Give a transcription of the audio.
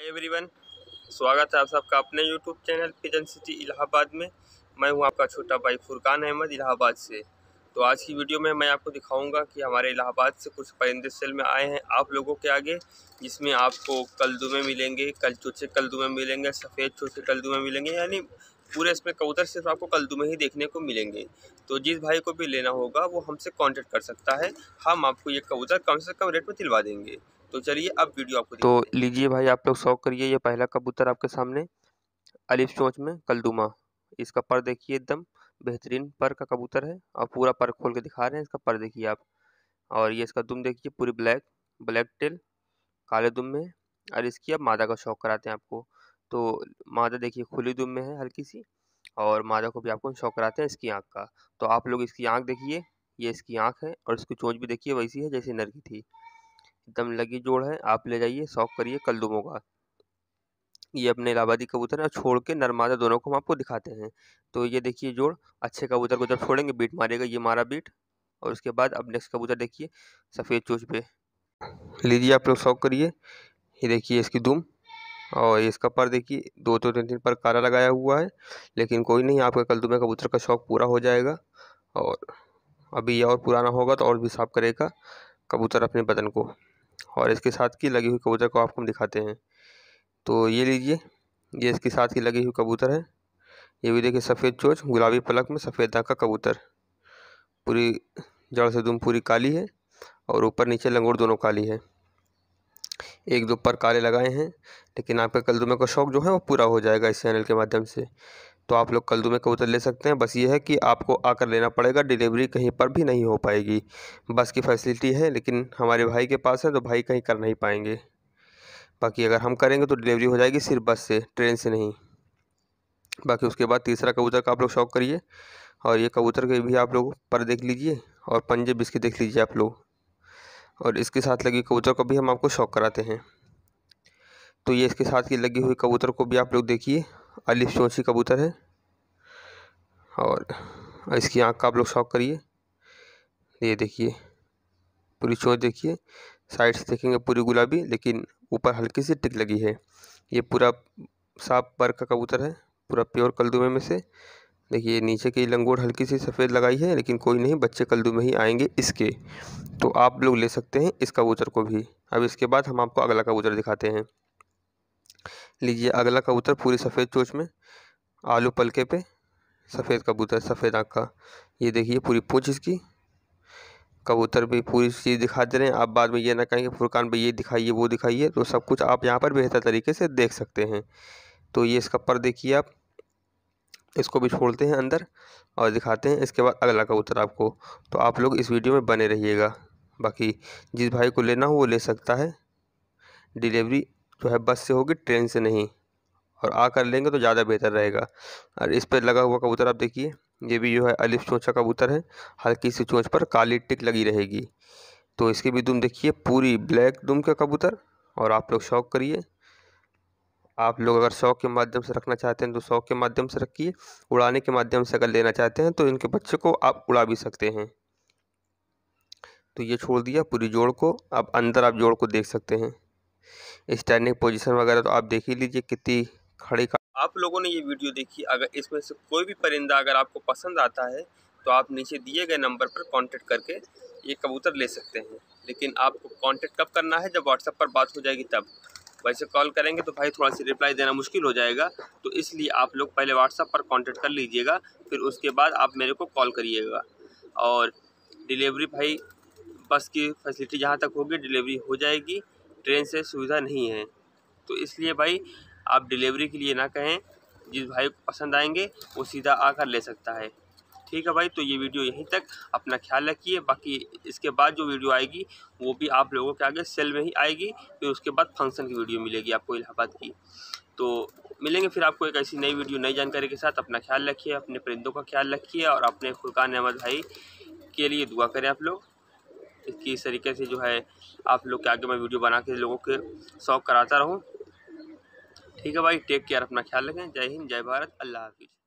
hi everyone स्वागत है आप सबका अपने YouTube channel pigeon city Allahabad में मैं हूं आपका छोटा भाई फुरकान अहमद इलाहाबाद से तो आज की वीडियो में मैं आपको दिखाऊंगा कि हमारे इलाहाबाद से कुछ परिंदे सेल में आए हैं आप लोगों के आगे जिसमें आपको कलदुमे मिलेंगे कल चूचे कलदुमे मिलेंगे सफ़ेद चूचे कलदुमे मिलेंगे यानी पूरे इसमें कबूतर सिर्फ आपको कलदुमे ही देखने को मिलेंगे तो जिस भाई को भी लेना होगा वो हमसे कॉन्टेक्ट कर सकता है हम आपको ये कबूतर कम से कम रेट में दिलवा देंगे तो चलिए अब वीडियो आपको तो लीजिए भाई आप लोग शौक करिए ये पहला कबूतर आपके सामने अलिफ चौंक में कलदुमा इसका पर देखिए एकदम बेहतरीन पर का कबूतर है और पूरा पर खोल के दिखा रहे हैं इसका पर देखिए आप और ये इसका दुम देखिए पूरी ब्लैक ब्लैक टेल काले दुम में और इसकी अब मादा का शौक कराते हैं आपको तो मादा देखिए खुली दुम में है हल्की सी और मादा को भी आपको शौक कराते हैं इसकी आँख का तो आप लोग इसकी आँख देखिए ये इसकी आँख है और इसकी चोंच भी देखिए वैसी है जैसी नर की थी एकदम लगी जोड़ है आप ले जाइए शौक करिए कल दुमों का ये अपने इलाहाबादी कबूतर और छोड़ के नर्मादा दोनों को हम आपको दिखाते हैं तो ये देखिए जोड़ अच्छे कबूतर को जब छोड़ेंगे बीट मारेगा ये मारा बीट और उसके बाद अब नेक्स्ट कबूतर देखिए सफ़ेद चोच पे लीजिए आप लोग शौक करिए ये देखिए इसकी दुम और इसका पर देखिए दो दो तो तीन तीन पर काला लगाया हुआ है लेकिन कोई नहीं आपका कल दुमे कबूतर का शौक पूरा हो जाएगा और अभी ये और पुराना होगा तो और भी साफ करेगा कबूतर अपने बदन को और इसके साथ की लगी हुई कबूतर को आपको हम दिखाते हैं तो ये लीजिए ये इसके साथ की लगी हुई कबूतर है ये भी देखिए सफ़ेद चोच गुलाबी पलक में सफ़ेद दाग का कबूतर पूरी जड़ से दुम पूरी काली है और ऊपर नीचे लंगोड़ दोनों काली है एक दो पर काले लगाए हैं लेकिन आपका कल दुमे तो का शौक जो है वो पूरा हो जाएगा इस चैनल के माध्यम से तो आप लोग कद्दू में कबूतर ले सकते हैं बस ये है कि आपको आकर लेना पड़ेगा डिलीवरी कहीं पर भी नहीं हो पाएगी बस की फैसिलिटी है लेकिन हमारे भाई के पास है तो भाई कहीं कर नहीं पाएंगे बाकी अगर हम करेंगे तो डिलीवरी हो जाएगी सिर्फ बस से ट्रेन से नहीं बाकी उसके बाद तीसरा कबूतर का आप लोग शौक करिए और ये कबूतर के भी आप लोग पर देख लीजिए और पंजे बिस्के देख लीजिए आप लोग और इसके साथ लगी कबूतर को भी हम आपको शौक कराते हैं तो ये इसके साथ की लगी हुई कबूतर को भी आप लोग देखिए अली चोंची कबूतर है और इसकी आँख का आप लोग शौक करिए ये देखिए पूरी चोंच देखिए साइड से देखेंगे पूरी गुलाबी लेकिन ऊपर हल्की सी टिक लगी है ये पूरा साफ पर का कबूतर है पूरा प्योर कलदुमे में से देखिए नीचे की लंगोट हल्की सी सफ़ेद लगाई है लेकिन कोई नहीं बच्चे कल्दू में ही आएंगे इसके तो आप लोग ले सकते हैं इस कबूतर को भी अब इसके बाद हम आपको अगला कबूतर दिखाते हैं लीजिए अगला कबूतर पूरी सफ़ेद चोच में आलू पलके पे सफ़ेद कबूतर सफ़ेद आँख का ये देखिए पूरी पूछ इसकी कबूतर भी पूरी चीज़ दिखा दे रहे हैं आप बाद में ये ना कहेंगे फुरकान भाई ये दिखाइए वो दिखाइए तो सब कुछ आप यहाँ पर बेहतर तरीके से देख सकते हैं तो ये इसका पर देखिए आप इसको भी छोड़ते हैं अंदर और दिखाते हैं इसके बाद अगला कबूतर आपको तो आप लोग इस वीडियो में बने रहिएगा बाकी जिस भाई को लेना हो वो ले सकता है डिलीवरी जो है बस से होगी ट्रेन से नहीं और आ कर लेंगे तो ज़्यादा बेहतर रहेगा और इस पर लगा हुआ कबूतर आप देखिए ये भी जो है अलिफ चोंचा कबूतर है हल्की सी चोंच पर काली टिक लगी रहेगी तो इसके भी दुम देखिए पूरी ब्लैक दुम का कबूतर और आप लोग शौक करिए आप लोग अगर शौक के माध्यम से रखना चाहते हैं तो शौक के माध्यम से रखिए उड़ाने के माध्यम से अगर लेना चाहते हैं तो इनके बच्चे को आप उड़ा भी सकते हैं तो ये छोड़ दिया पूरी जोड़ को अब अंदर आप जोड़ को देख सकते हैं स्टैंडिंग पोजीशन वगैरह तो आप देख ही लीजिए कितनी खड़ी का आप लोगों ने ये वीडियो देखी अगर इसमें से कोई भी परिंदा अगर आपको पसंद आता है तो आप नीचे दिए गए नंबर पर कॉन्टेक्ट करके ये कबूतर ले सकते हैं लेकिन आपको कॉन्टेक्ट कब करना है जब व्हाट्सअप पर बात हो जाएगी तब वैसे कॉल करेंगे तो भाई थोड़ा सी रिप्लाई देना मुश्किल हो जाएगा तो इसलिए आप लोग पहले व्हाट्सअप पर कांटेक्ट कर लीजिएगा फिर उसके बाद आप मेरे को कॉल करिएगा और डिलीवरी भाई बस की फैसिलिटी जहाँ तक होगी डिलीवरी हो जाएगी ट्रेन से सुविधा नहीं है तो इसलिए भाई आप डिलीवरी के लिए ना कहें जिस भाई को पसंद आएंगे वो सीधा आकर ले सकता है ठीक है भाई तो ये वीडियो यहीं तक अपना ख्याल रखिए बाकी इसके बाद जो वीडियो आएगी वो भी आप लोगों के आगे सेल में ही आएगी फिर उसके बाद फंक्शन की वीडियो मिलेगी आपको इलाहाबाद की तो मिलेंगे फिर आपको एक ऐसी नई वीडियो नई जानकारी के साथ अपना ख्याल रखिए अपने परिंदों का ख्याल रखिए और अपने फुरकान अहमद भाई के लिए दुआ करें आप लोग इसकी इस तरीके से जो है आप लोग के आगे मैं वीडियो बना के लोगों के शौक कराता रहूँ ठीक है भाई टेक केयर अपना ख्याल रखें जय हिंद जय भारत अल्लाह हाफिज़